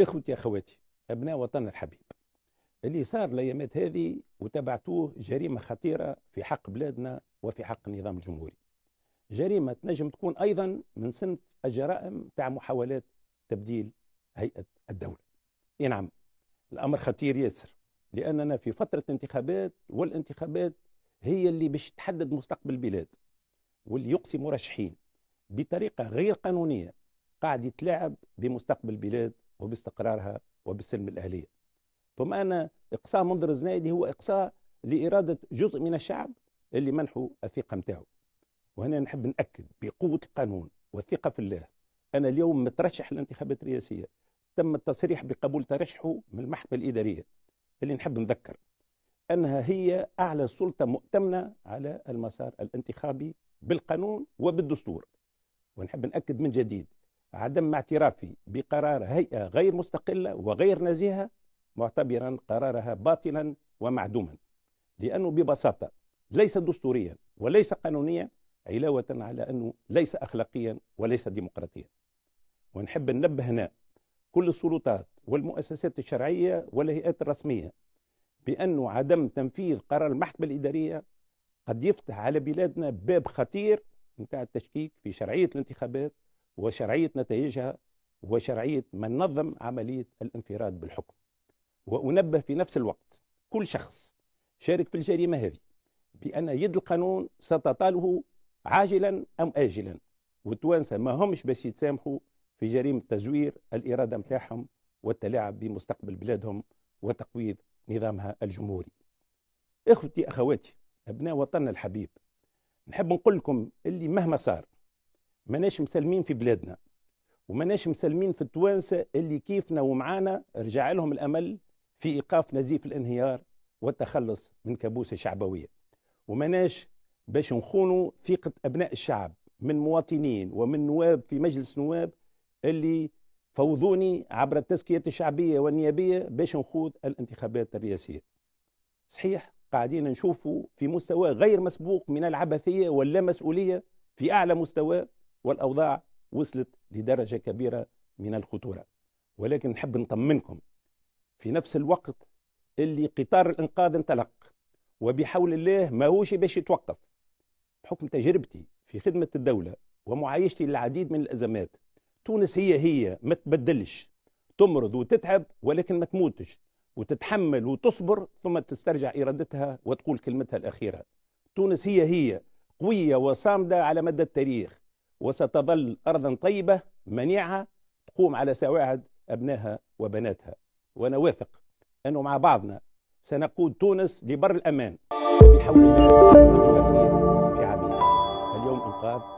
اخوتي اخواتي ابناء وطننا الحبيب اللي صار الايامات هذه وتبعتوه جريمه خطيره في حق بلادنا وفي حق النظام الجمهوري جريمه تنجم تكون ايضا من صنف الجرائم تاع محاولات تبديل هيئه الدوله اي نعم الامر خطير ياسر لاننا في فتره انتخابات والانتخابات هي اللي باش تحدد مستقبل البلاد واللي يقصي مرشحين بطريقه غير قانونيه قاعد يتلاعب بمستقبل البلاد وباستقرارها وبالسلم الأهلية ثم أن إقصاء منذر الزنايدي هو إقصاء لإرادة جزء من الشعب اللي منحوا الثقة متاعه وهنا نحب نأكد بقوة القانون والثقة في الله أنا اليوم مترشح للانتخابات الرئاسية تم التصريح بقبول ترشحه من المحكمة الإدارية اللي نحب نذكر أنها هي أعلى سلطة مؤتمنة على المسار الانتخابي بالقانون وبالدستور ونحب نأكد من جديد عدم اعترافي بقرار هيئة غير مستقلة وغير نزيهة معتبرا قرارها باطلا ومعدوما لأنه ببساطة ليس دستوريا وليس قانونيا علاوة على أنه ليس أخلاقيا وليس ديمقراطيا ونحب ننبه هنا كل السلطات والمؤسسات الشرعية والهيئات الرسمية بأن عدم تنفيذ قرار المحكمة الإدارية قد يفتح على بلادنا باب خطير نتاع التشكيك في شرعية الانتخابات وشرعية نتائجها وشرعية من نظم عملية الانفراد بالحكم وأنبه في نفس الوقت كل شخص شارك في الجريمة هذه بأن يد القانون ستطاله عاجلا أم آجلا والتوانسة ما همش باش يتسامحوا في جريمة تزوير الإرادة متاعهم والتلاعب بمستقبل بلادهم وتقويض نظامها الجمهوري اخوتي اخواتي ابناء وطننا الحبيب نحب نقول لكم اللي مهما صار ماناش مسلمين في بلادنا وماناش مسلمين في التوانسه اللي كيفنا ومعانا رجع لهم الامل في ايقاف نزيف الانهيار والتخلص من كابوس الشعبويه وماناش باش نخونوا ثقه ابناء الشعب من مواطنين ومن نواب في مجلس نواب اللي فوضوني عبر التزكيه الشعبيه والنيابيه باش نخوض الانتخابات الرئاسيه صحيح قاعدين نشوفوا في مستوى غير مسبوق من العبثيه واللامسؤولية في اعلى مستوى والأوضاع وصلت لدرجة كبيرة من الخطورة ولكن نحب نطمنكم في نفس الوقت اللي قطار الإنقاذ انطلق وبحول الله ماهوش باش يتوقف بحكم تجربتي في خدمة الدولة ومعايشتي للعديد من الأزمات تونس هي هي ما تبدلش تمرض وتتعب ولكن ما تموتش وتتحمل وتصبر ثم تسترجع إرادتها وتقول كلمتها الأخيرة تونس هي هي قوية وصامدة على مدى التاريخ وستظل أرضا طيبة منيعة تقوم على سواعد أبنائها وبناتها وأنا واثق أنه مع بعضنا سنقود تونس لبر الأمان بحول الله في عامها اليوم إنقاذ